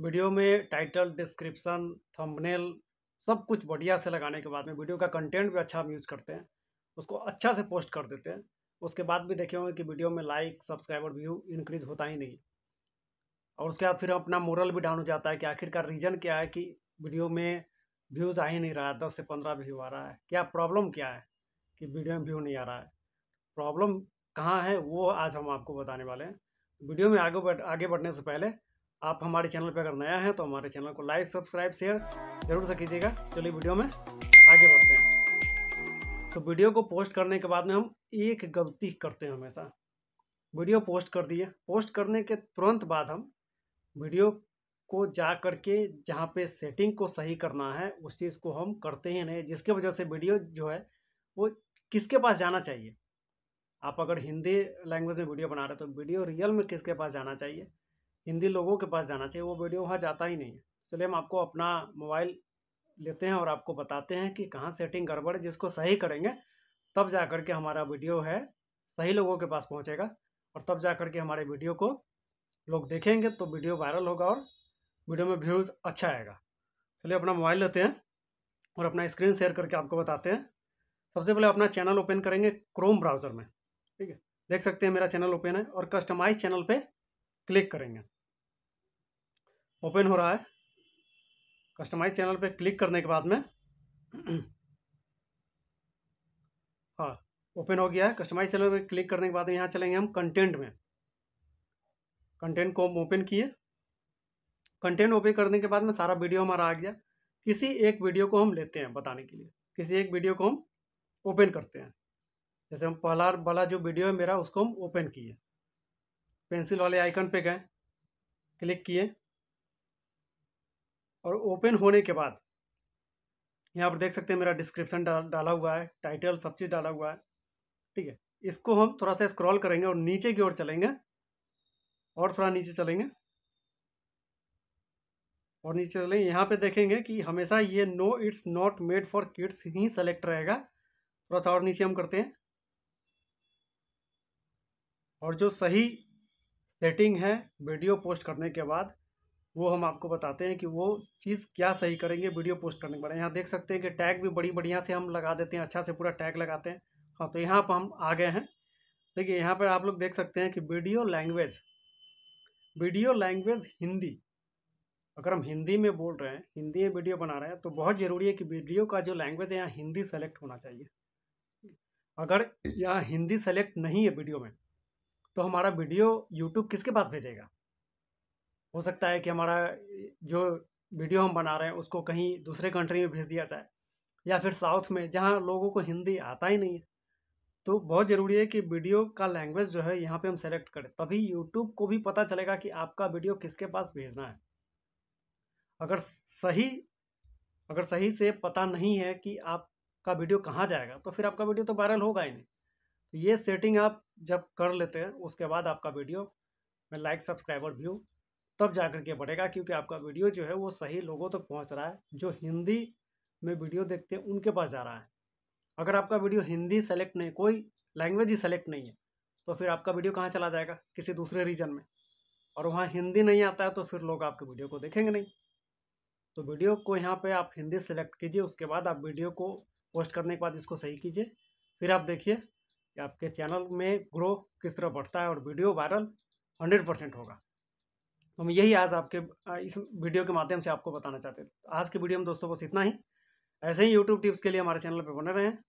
video में title description thumbnail सब कुछ बढ़िया से लगाने के बाद में वीडियो का कंटेंट भी अच्छा हम यूज़ करते हैं उसको अच्छा से पोस्ट कर देते हैं उसके बाद भी देखे होंगे कि वीडियो में लाइक सब्सक्राइबर व्यू इंक्रीज होता ही नहीं और उसके बाद फिर अपना मोरल भी डाउन हो जाता है कि आखिरकार रीज़न क्या है कि वीडियो में व्यूज़ आ ही नहीं रहा है दस से पंद्रह व्यू आ रहा है क्या प्रॉब्लम क्या है कि वीडियो में व्यू नहीं आ रहा है प्रॉब्लम कहाँ है वो आज हम आपको बताने वाले हैं वीडियो में आगे बढ़ आगे बढ़ने से पहले आप हमारे चैनल पर अगर नया है तो हमारे चैनल को लाइक सब्सक्राइब शेयर जरूर से कीजिएगा चलिए वीडियो में आगे बढ़ते हैं तो वीडियो को पोस्ट करने के बाद में हम एक गलती करते हैं हमेशा वीडियो पोस्ट कर दिए पोस्ट करने के तुरंत बाद हम वीडियो को जा कर के जहाँ पे सेटिंग को सही करना है उस चीज़ को हम करते ही नहीं जिसके वजह से वीडियो जो है वो किसके पास जाना चाहिए आप अगर हिंदी लैंग्वेज में वीडियो बना रहे हो तो वीडियो रियल में किसके पास जाना चाहिए हिंदी लोगों के पास जाना चाहिए वो वीडियो वहाँ जाता ही नहीं है चलिए हम आपको अपना मोबाइल लेते हैं और आपको बताते हैं कि कहाँ सेटिंग गड़बड़ है जिसको सही करेंगे तब जा कर के हमारा वीडियो है सही लोगों के पास पहुँचेगा और तब जा कर के हमारे वीडियो को लोग देखेंगे तो वीडियो वायरल होगा और वीडियो में व्यूज़ अच्छा आएगा चलिए अपना मोबाइल लेते हैं और अपना स्क्रीन शेयर करके आपको बताते हैं सबसे पहले अपना चैनल ओपन करेंगे क्रोम ब्राउज़र में ठीक है देख सकते हैं मेरा चैनल ओपन है और कस्टमाइज चैनल पे क्लिक करेंगे ओपन हो रहा है कस्टमाइज चैनल पे क्लिक करने के बाद में हाँ ओपन हो गया है कस्टमाइज चैनल पे क्लिक करने के बाद में यहाँ चलेंगे हम कंटेंट में कंटेंट को हम ओपन किए कंटेंट ओपन करने के बाद में सारा वीडियो हमारा आ गया किसी एक वीडियो को हम लेते हैं बताने के लिए किसी एक वीडियो को हम ओपन करते हैं जैसे हम पहला वाला जो वीडियो है मेरा उसको हम ओपन किए पेंसिल वाले आइकन पे गए क्लिक किए और ओपन होने के बाद यहाँ पर देख सकते हैं मेरा डिस्क्रिप्शन डाल डाला हुआ है टाइटल सब चीज़ डाला हुआ है ठीक है इसको हम थोड़ा सा स्क्रॉल करेंगे और नीचे की ओर चलेंगे और थोड़ा नीचे चलेंगे और नीचे चलेंगे यहाँ पे देखेंगे कि हमेशा ये no it's not made for kids ही सेलेक्ट रहेगा थोड़ा सा और नीचे हम करते हैं और जो सही सेटिंग है वीडियो पोस्ट करने के बाद वो हम आपको बताते हैं कि वो चीज़ क्या सही करेंगे वीडियो पोस्ट करने के बाद यहाँ देख सकते हैं कि टैग भी बड़ी बढ़िया से हम लगा देते हैं अच्छा से पूरा टैग लगाते हैं हाँ तो यहाँ पर हम आ गए हैं देखिए यहाँ पर आप लोग देख सकते हैं कि video language video language Hindi अगर हम हिंदी में बोल रहे हैं हिंदी में वीडियो बना रहे हैं तो बहुत ज़रूरी है कि वीडियो का जो लैंग्वेज है यहाँ हिंदी सेलेक्ट होना चाहिए अगर यहाँ हिंदी सेलेक्ट नहीं है वीडियो में तो हमारा वीडियो यूट्यूब किसके पास भेजेगा हो सकता है कि हमारा जो वीडियो हम बना रहे हैं उसको कहीं दूसरे कंट्री में भेज दिया जाए या फिर साउथ में जहाँ लोगों को हिंदी आता ही नहीं है तो बहुत ज़रूरी है कि वीडियो का लैंग्वेज जो है यहाँ पे हम सेलेक्ट करें तभी यूट्यूब को भी पता चलेगा कि आपका वीडियो किसके पास भेजना है अगर सही अगर सही से पता नहीं है कि आपका वीडियो कहाँ जाएगा तो फिर आपका वीडियो तो वायरल होगा ही नहीं तो ये सेटिंग आप जब कर लेते हैं उसके बाद आपका वीडियो में लाइक सब्सक्राइबर व्यू तब जा कर के बढ़ेगा क्योंकि आपका वीडियो जो है वो सही लोगों तक तो पहुंच रहा है जो हिंदी में वीडियो देखते हैं उनके पास जा रहा है अगर आपका वीडियो हिंदी सेलेक्ट नहीं कोई लैंग्वेज ही सेलेक्ट नहीं है तो फिर आपका वीडियो कहाँ चला जाएगा किसी दूसरे रीजन में और वहाँ हिंदी नहीं आता है तो फिर लोग आपके वीडियो को देखेंगे नहीं तो वीडियो को यहाँ पर आप हिंदी सेलेक्ट कीजिए उसके बाद आप वीडियो को पोस्ट करने के बाद इसको सही कीजिए फिर आप देखिए कि आपके चैनल में ग्रो किस तरह बढ़ता है और वीडियो वायरल हंड्रेड परसेंट होगा तो हम यही आज आपके इस वीडियो के माध्यम से आपको बताना चाहते हैं आज के वीडियो में दोस्तों बस इतना ही ऐसे ही यूट्यूब टिप्स के लिए हमारे चैनल पर बने रहें